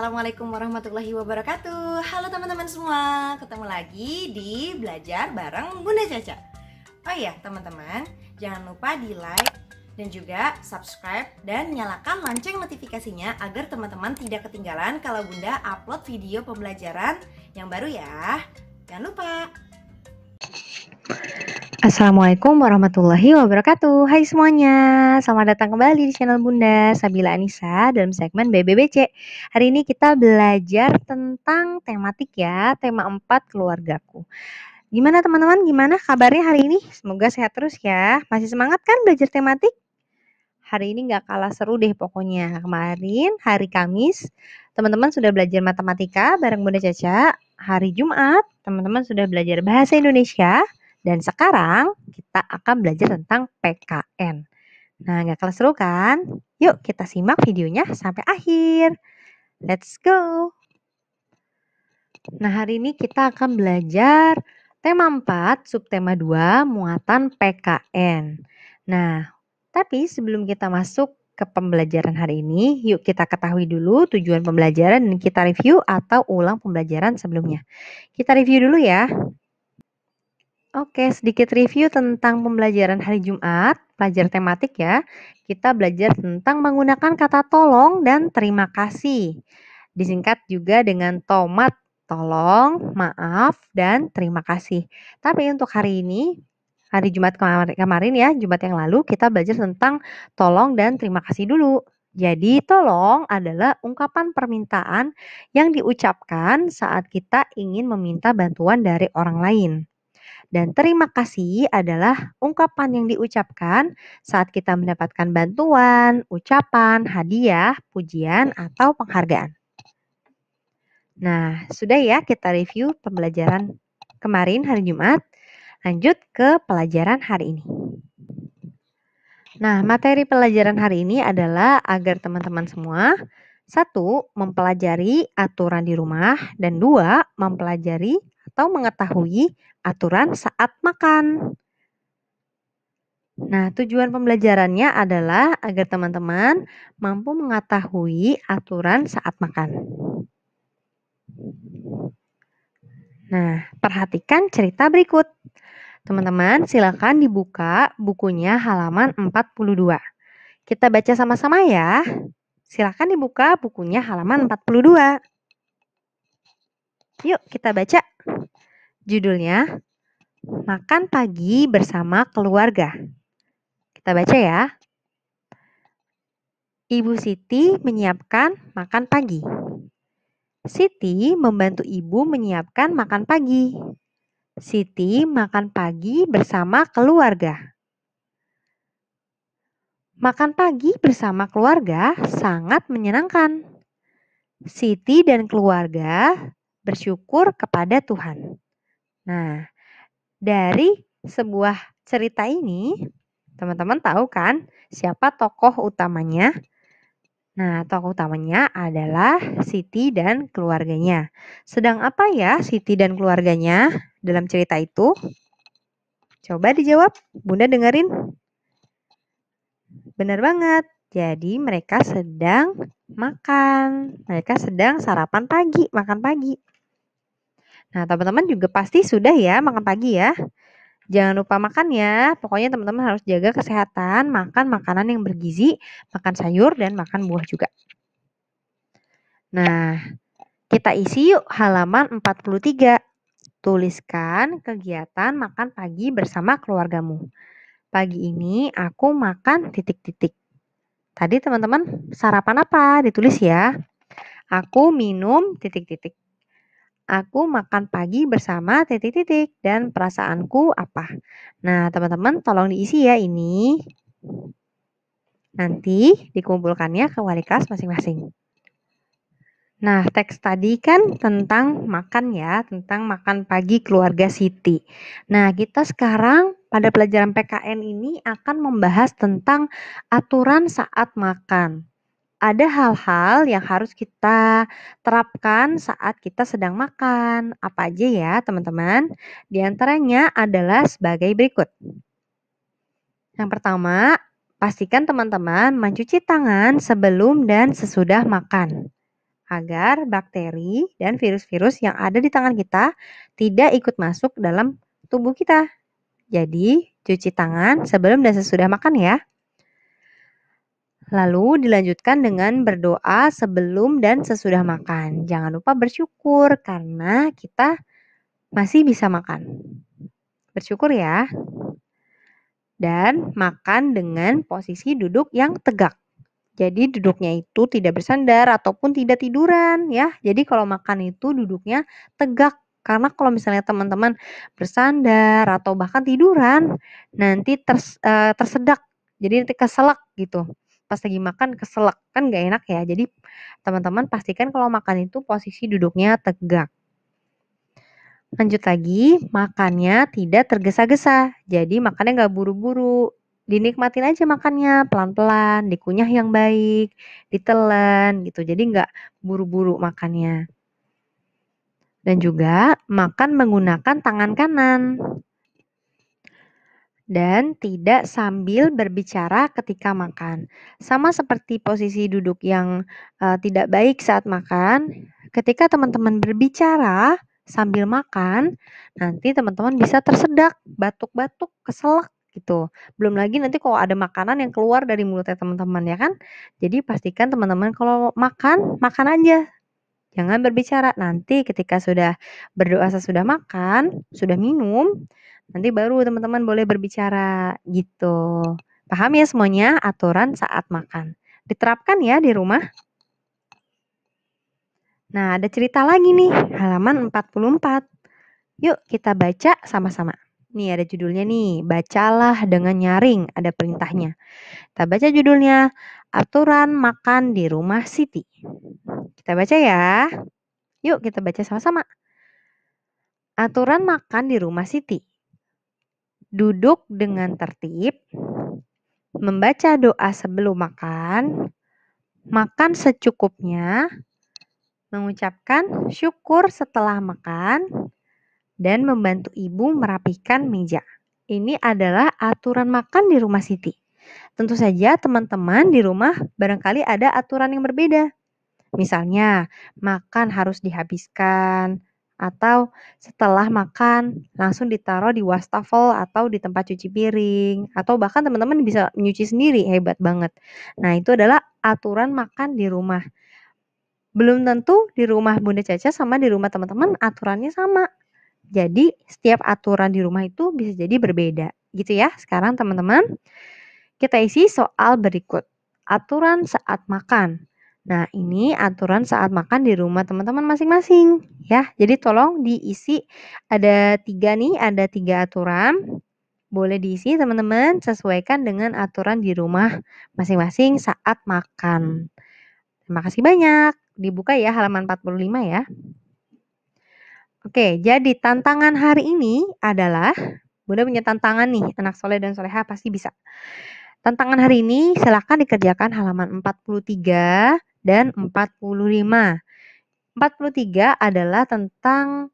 Assalamualaikum warahmatullahi wabarakatuh Halo teman-teman semua Ketemu lagi di Belajar Bareng Bunda Caca Oh iya teman-teman Jangan lupa di like dan juga subscribe dan nyalakan lonceng notifikasinya agar teman-teman tidak ketinggalan kalau Bunda upload video pembelajaran yang baru ya. Jangan lupa. Assalamualaikum warahmatullahi wabarakatuh Hai semuanya, selamat datang kembali di channel Bunda Sabila Anissa dalam segmen BBBC Hari ini kita belajar tentang tematik ya, tema 4 keluargaku Gimana teman-teman, gimana kabarnya hari ini? Semoga sehat terus ya, masih semangat kan belajar tematik? Hari ini gak kalah seru deh pokoknya Kemarin hari Kamis, teman-teman sudah belajar matematika bareng Bunda Caca Hari Jumat, teman-teman sudah belajar bahasa Indonesia dan sekarang kita akan belajar tentang PKN. Nah, nggak kalah seru kan? Yuk kita simak videonya sampai akhir. Let's go! Nah, hari ini kita akan belajar tema 4, subtema 2, muatan PKN. Nah, tapi sebelum kita masuk ke pembelajaran hari ini, yuk kita ketahui dulu tujuan pembelajaran dan kita review atau ulang pembelajaran sebelumnya. Kita review dulu ya. Oke, sedikit review tentang pembelajaran hari Jumat, pelajar tematik ya. Kita belajar tentang menggunakan kata tolong dan terima kasih. Disingkat juga dengan tomat, tolong, maaf, dan terima kasih. Tapi untuk hari ini, hari Jumat kemarin ya, Jumat yang lalu kita belajar tentang tolong dan terima kasih dulu. Jadi, tolong adalah ungkapan permintaan yang diucapkan saat kita ingin meminta bantuan dari orang lain. Dan terima kasih adalah ungkapan yang diucapkan saat kita mendapatkan bantuan, ucapan, hadiah, pujian, atau penghargaan. Nah, sudah ya kita review pembelajaran kemarin hari Jumat. Lanjut ke pelajaran hari ini. Nah, materi pelajaran hari ini adalah agar teman-teman semua satu, mempelajari aturan di rumah, dan dua, mempelajari atau mengetahui aturan saat makan. Nah, tujuan pembelajarannya adalah agar teman-teman mampu mengetahui aturan saat makan. Nah, perhatikan cerita berikut. Teman-teman, silakan dibuka bukunya halaman 42. Kita baca sama-sama ya. Silakan dibuka bukunya halaman 42. Yuk, kita baca Judulnya Makan Pagi Bersama Keluarga. Kita baca ya. Ibu Siti menyiapkan makan pagi. Siti membantu ibu menyiapkan makan pagi. Siti makan pagi bersama keluarga. Makan pagi bersama keluarga sangat menyenangkan. Siti dan keluarga bersyukur kepada Tuhan. Nah, dari sebuah cerita ini, teman-teman tahu kan siapa tokoh utamanya? Nah, tokoh utamanya adalah Siti dan keluarganya. Sedang apa ya Siti dan keluarganya dalam cerita itu? Coba dijawab, Bunda dengerin. Benar banget. Jadi mereka sedang makan. Mereka sedang sarapan pagi, makan pagi. Nah, teman-teman juga pasti sudah ya makan pagi ya. Jangan lupa makan ya. Pokoknya teman-teman harus jaga kesehatan, makan makanan yang bergizi, makan sayur dan makan buah juga. Nah, kita isi yuk halaman 43. Tuliskan kegiatan makan pagi bersama keluargamu. Pagi ini aku makan titik-titik. Tadi teman-teman sarapan apa? Ditulis ya. Aku minum titik-titik. Aku makan pagi bersama titik-titik dan perasaanku apa? Nah, teman-teman tolong diisi ya ini. Nanti dikumpulkannya ke wali kelas masing-masing. Nah, teks tadi kan tentang makan ya, tentang makan pagi keluarga Siti. Nah, kita sekarang pada pelajaran PKN ini akan membahas tentang aturan saat makan ada hal-hal yang harus kita terapkan saat kita sedang makan. Apa aja ya, teman-teman? Di antaranya adalah sebagai berikut. Yang pertama, pastikan teman-teman mencuci tangan sebelum dan sesudah makan agar bakteri dan virus-virus yang ada di tangan kita tidak ikut masuk dalam tubuh kita. Jadi, cuci tangan sebelum dan sesudah makan ya. Lalu dilanjutkan dengan berdoa sebelum dan sesudah makan. Jangan lupa bersyukur karena kita masih bisa makan. Bersyukur ya. Dan makan dengan posisi duduk yang tegak. Jadi duduknya itu tidak bersandar ataupun tidak tiduran ya. Jadi kalau makan itu duduknya tegak karena kalau misalnya teman-teman bersandar atau bahkan tiduran nanti ters, eh, tersedak jadi nanti keselak gitu pas lagi makan keselak kan gak enak ya jadi teman-teman pastikan kalau makan itu posisi duduknya tegak lanjut lagi makannya tidak tergesa-gesa jadi makannya gak buru-buru dinikmatin aja makannya pelan-pelan dikunyah yang baik ditelan gitu jadi gak buru-buru makannya dan juga makan menggunakan tangan kanan dan tidak sambil berbicara ketika makan. Sama seperti posisi duduk yang uh, tidak baik saat makan, ketika teman-teman berbicara sambil makan, nanti teman-teman bisa tersedak, batuk-batuk, keselak gitu. Belum lagi nanti kalau ada makanan yang keluar dari mulutnya teman-teman ya kan. Jadi pastikan teman-teman kalau makan, makan aja Jangan berbicara nanti ketika sudah berdoa sesudah makan, sudah minum, Nanti baru teman-teman boleh berbicara gitu. Paham ya semuanya aturan saat makan. Diterapkan ya di rumah. Nah, ada cerita lagi nih, halaman 44. Yuk kita baca sama-sama. Nih ada judulnya nih, bacalah dengan nyaring, ada perintahnya. Kita baca judulnya, aturan makan di rumah Siti. Kita baca ya. Yuk kita baca sama-sama. Aturan makan di rumah Siti duduk dengan tertib, membaca doa sebelum makan, makan secukupnya, mengucapkan syukur setelah makan, dan membantu ibu merapikan meja. Ini adalah aturan makan di rumah Siti. Tentu saja teman-teman di rumah barangkali ada aturan yang berbeda. Misalnya, makan harus dihabiskan, atau setelah makan langsung ditaruh di wastafel atau di tempat cuci piring atau bahkan teman-teman bisa nyuci sendiri hebat banget. Nah, itu adalah aturan makan di rumah. Belum tentu di rumah Bunda Caca sama di rumah teman-teman aturannya sama. Jadi, setiap aturan di rumah itu bisa jadi berbeda gitu ya. Sekarang teman-teman kita isi soal berikut. Aturan saat makan. Nah, ini aturan saat makan di rumah teman-teman masing-masing ya. Jadi tolong diisi ada tiga nih, ada tiga aturan. Boleh diisi teman-teman sesuaikan dengan aturan di rumah masing-masing saat makan. Terima kasih banyak. Dibuka ya halaman 45 ya. Oke, jadi tantangan hari ini adalah Bunda punya tantangan nih, anak soleh dan soleha pasti bisa. Tantangan hari ini silahkan dikerjakan halaman 43, dan 45. 43 adalah tentang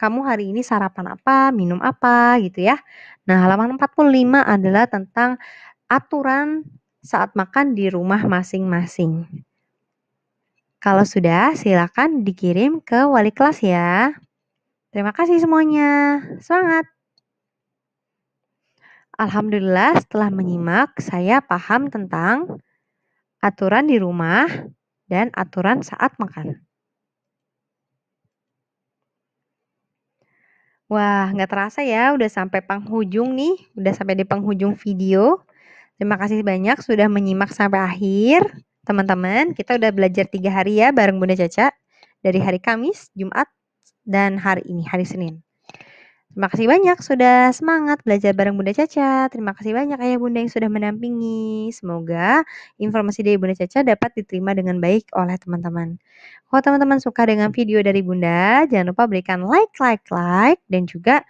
kamu hari ini sarapan apa, minum apa gitu ya. Nah, halaman 45 adalah tentang aturan saat makan di rumah masing-masing. Kalau sudah, silakan dikirim ke wali kelas ya. Terima kasih semuanya. Semangat. Alhamdulillah setelah menyimak saya paham tentang aturan di rumah, dan aturan iya. saat makan. Iya. Wah, nggak terasa ya, udah sampai penghujung nih, udah sampai di penghujung video. Terima kasih banyak sudah menyimak sampai akhir. Teman-teman, kita udah belajar tiga hari ya bareng Bunda Caca. Dari hari Kamis, Jumat, dan hari ini, hari Senin. Terima kasih banyak sudah semangat belajar bareng Bunda Caca. Terima kasih banyak Ayah Bunda yang sudah mendampingi. Semoga informasi dari Bunda Caca dapat diterima dengan baik oleh teman-teman. Kalau teman-teman suka dengan video dari Bunda, jangan lupa berikan like, like, like, dan juga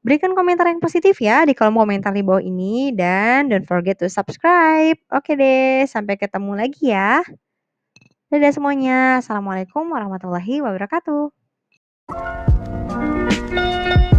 berikan komentar yang positif ya di kolom komentar di bawah ini. Dan don't forget to subscribe. Oke deh, sampai ketemu lagi ya. Dadah semuanya. Assalamualaikum warahmatullahi wabarakatuh.